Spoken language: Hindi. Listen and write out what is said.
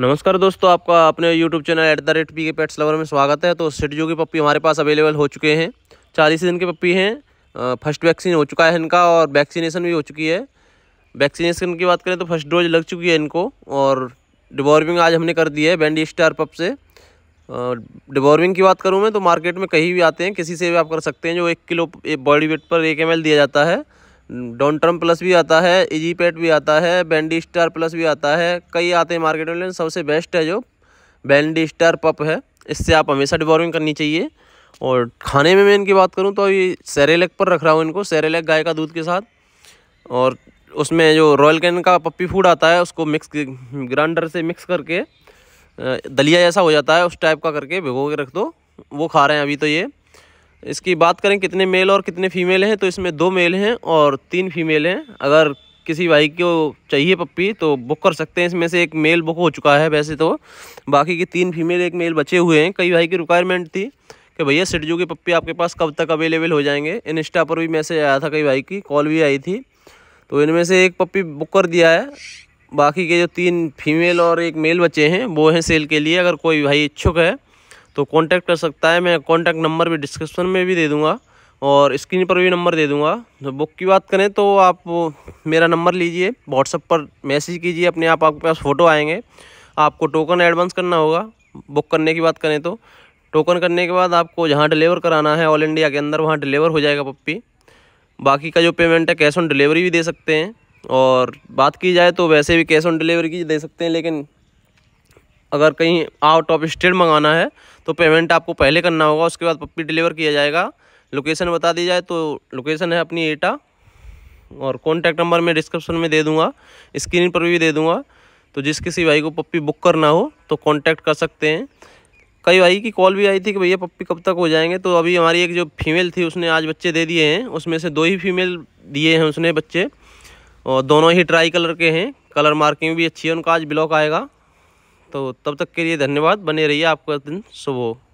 नमस्कार दोस्तों आपका अपने YouTube channel at the rate P K pets lover में स्वागत है तो जो की पप्पी हमारे पास अवेलेबल हो चुके हैं चालीस दिन के पप्पी हैं फर्स्ट वैक्सीन हो चुका है इनका और वैक्सीनेशन भी हो चुकी है वैक्सीनेशन की बात करें तो फर्स्ट डोज लग चुकी है इनको और डिबॉर्विंग आज हमने कर दी है बैंडी स्टार पप से डिबॉर्विंग की बात करूँ मैं तो मार्केट में कहीं भी आते हैं किसी से भी आप कर सकते हैं जो एक किलो बॉडी वेट पर एक एम दिया जाता है डॉन्ट्रम प्लस भी आता है इजी पेट भी आता है बैंडी स्टार प्लस भी आता है कई आते हैं मार्केट में लेकिन सबसे बेस्ट है जो बैंडी स्टार पप है इससे आप हमेशा डिवॉर्मिंग करनी चाहिए और खाने में मैं इनकी बात करूँ तो अभी सैरेलेक पर रख रहा हूँ इनको सेरेलेक गाय का दूध के साथ और उसमें जो रॉयल कैन का पप्पी फूड आता है उसको मिक्स ग्राइंडर से मिक्स करके दलिया जैसा हो जाता है उस टाइप का करके भिगो के रख दो वो खा रहे हैं अभी तो ये इसकी बात करें कितने मेल और कितने फीमेल हैं तो इसमें दो मेल हैं और तीन फीमेल हैं अगर किसी भाई को चाहिए पप्पी तो बुक कर सकते हैं इसमें से एक मेल बुक हो चुका है वैसे तो बाकी के तीन फीमेल एक मेल बचे हुए हैं कई भाई की रिक्वायरमेंट थी कि भैया सिटजू की पप्पी आपके पास कब तक अवेलेबल हो जाएंगे इंस्टा पर भी मैसेज आया था कई भाई की कॉल भी आई थी तो इनमें से एक पप्पी बुक कर दिया है बाकी के जो तीन फीमेल और एक मेल बचे हैं वो हैं सेल के लिए अगर कोई भाई इच्छुक है तो कांटेक्ट कर सकता है मैं कांटेक्ट नंबर भी डिस्क्रिप्शन में भी दे दूँगा और स्क्रीन पर भी नंबर दे दूँगा तो बुक की बात करें तो आप मेरा नंबर लीजिए व्हाट्सअप पर मैसेज कीजिए अपने आप आपके पास फ़ोटो आएंगे आपको टोकन एडवांस करना होगा बुक करने की बात करें तो टोकन करने के बाद आपको जहाँ डिलीवर कराना है ऑल इंडिया के अंदर वहाँ डिलीवर हो जाएगा पप्पी बाकी का जो पेमेंट है कैश ऑन डिलीवरी भी दे सकते हैं और बात की जाए तो वैसे भी कैश ऑन डिलीवरी की दे सकते हैं लेकिन अगर कहीं आउट ऑफ स्टेट मंगाना है तो पेमेंट आपको पहले करना होगा उसके बाद पप्पी डिलीवर किया जाएगा लोकेशन बता दी जाए तो लोकेशन है अपनी एटा और कॉन्टैक्ट नंबर मैं डिस्क्रिप्शन में दे दूँगा स्क्रीन पर भी दे दूँगा तो जिस किसी भाई को पप्पी बुक करना हो तो कॉन्टैक्ट कर सकते हैं कई भाई की कॉल भी आई थी कि भैया पप्पी कब तक हो जाएंगे तो अभी हमारी एक जो फीमेल थी उसने आज बच्चे दे दिए हैं उसमें से दो ही फीमेल दिए हैं उसने बच्चे और दोनों ही ट्राई कलर के हैं कलर मार्किंग भी अच्छी है उनका आज ब्लॉक आएगा तो तब तक के लिए धन्यवाद बने रहिए आपका दिन सुबह